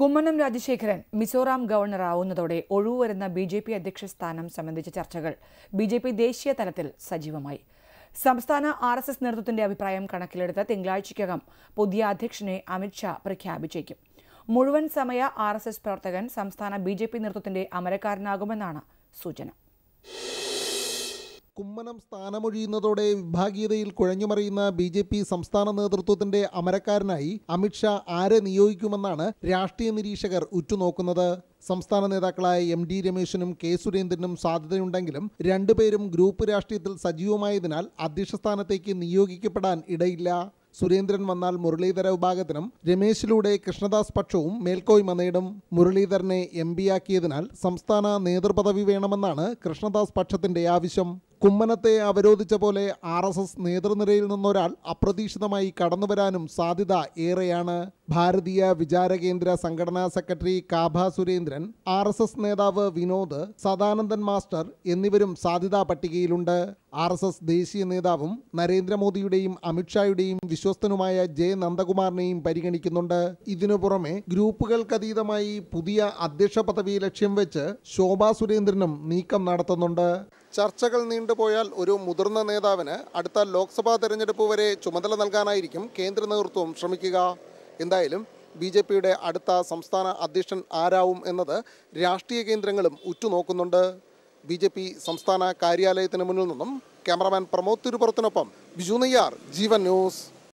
കുമ്മനം രാജശേഖരൻ മിസോറാം ഗവർണറാവുന്നതോടെ ഒഴിവുവരുന്ന B J P അധ്യക്ഷ സ്ഥാനം സംബന്ധിച്ച ചർച്ചകൾ ബി ജെ പി ദേശീയ തലത്തിൽ സജീവമായി സംസ്ഥാന ആർ എസ് എസ് നേതൃത്വത്തിന്റെ അഭിപ്രായം കണക്കിലെടുത്ത് തിങ്കളാഴ്ചയ്ക്കകം പുതിയ അധ്യക്ഷനെ അമിത്ഷാ പ്രഖ്യാപിച്ചേക്കും മുഴുവൻ സമയ ആർ എസ് എസ് പ്രവർത്തകൻ സംസ്ഥാന ബി ജെ പി നേതൃത്വത്തിന്റെ അമരക്കാരനാകുമെന്നാണ് സൂചന കുമ്മനം സ്ഥാനമൊഴിയുന്നതോടെ വിഭാഗീയതയിൽ കുഴഞ്ഞുമറിയുന്ന ബി ജെ പി സംസ്ഥാന നേതൃത്വത്തിന്റെ അമരക്കാരനായി അമിത്ഷാ ആരെ നിയോഗിക്കുമെന്നാണ് രാഷ്ട്രീയ നിരീക്ഷകർ ഉറ്റുനോക്കുന്നത് സംസ്ഥാന നേതാക്കളായ എം ഡി രമേശിനും കെ സുരേന്ദ്രനും സാധ്യതയുണ്ടെങ്കിലും രണ്ടുപേരും ഗ്രൂപ്പ് രാഷ്ട്രീയത്തിൽ സജീവമായതിനാൽ അധ്യക്ഷ സ്ഥാനത്തേക്ക് നിയോഗിക്കപ്പെടാൻ ഇടയില്ല സുരേന്ദ്രൻ വന്നാൽ മുരളീധര വിഭാഗത്തിനും രമേശിലൂടെ കൃഷ്ണദാസ് പക്ഷവും മേൽക്കോയ്മ നേടും മുരളീധരനെ എം ആക്കിയതിനാൽ സംസ്ഥാന നേതൃപദവി വേണമെന്നാണ് കൃഷ്ണദാസ് പക്ഷത്തിന്റെ ആവശ്യം കുമ്മനത്തെ അവരോധിച്ച പോലെ ആർ എസ് എസ് നേതൃനിരയിൽ നിന്നൊരാൾ അപ്രതീക്ഷിതമായി കടന്നുവരാനും സാധ്യത ഏറെയാണ് ഭാരതീയ വിചാരകേന്ദ്ര സംഘടനാ സെക്രട്ടറി കാഭ സുരേന്ദ്രൻ ആർ എസ് എസ് നേതാവ് വിനോദ് സദാനന്ദൻ മാസ്റ്റർ എന്നിവരും സാധ്യതാ പട്ടികയിലുണ്ട് ആർ എസ് എസ് ദേശീയ നേതാവും നരേന്ദ്രമോദിയുടെയും അമിത്ഷായുടെയും വിശ്വസ്തനുമായ ജെ നന്ദകുമാറിനെയും പരിഗണിക്കുന്നുണ്ട് ഇതിനു പുറമെ ഗ്രൂപ്പുകൾക്കതീതമായി പുതിയ അധ്യക്ഷ പദവി ലക്ഷ്യം വെച്ച് ശോഭാ സുരേന്ദ്രനും നീക്കം നടത്തുന്നുണ്ട് ചർച്ചകൾ നീണ്ടുപോയാൽ ഒരു മുതിർന്ന നേതാവിന് അടുത്ത ലോക്സഭാ തെരഞ്ഞെടുപ്പ് വരെ ചുമതല നൽകാനായിരിക്കും കേന്ദ്ര നേതൃത്വം ശ്രമിക്കുക എന്തായാലും ബി ജെ പിയുടെ അടുത്ത സംസ്ഥാന അധ്യക്ഷൻ ആരാവും എന്നത് രാഷ്ട്രീയ കേന്ദ്രങ്ങളും ഉറ്റുനോക്കുന്നുണ്ട് ബി ജെ പി സംസ്ഥാന കാര്യാലയത്തിന് മുന്നിൽ നിന്നും ക്യാമറാമാൻ പ്രമോദ് തിരുപുറത്തിനൊപ്പം ബിജു നെയ്യാർ ജീവൻ ന്യൂസ്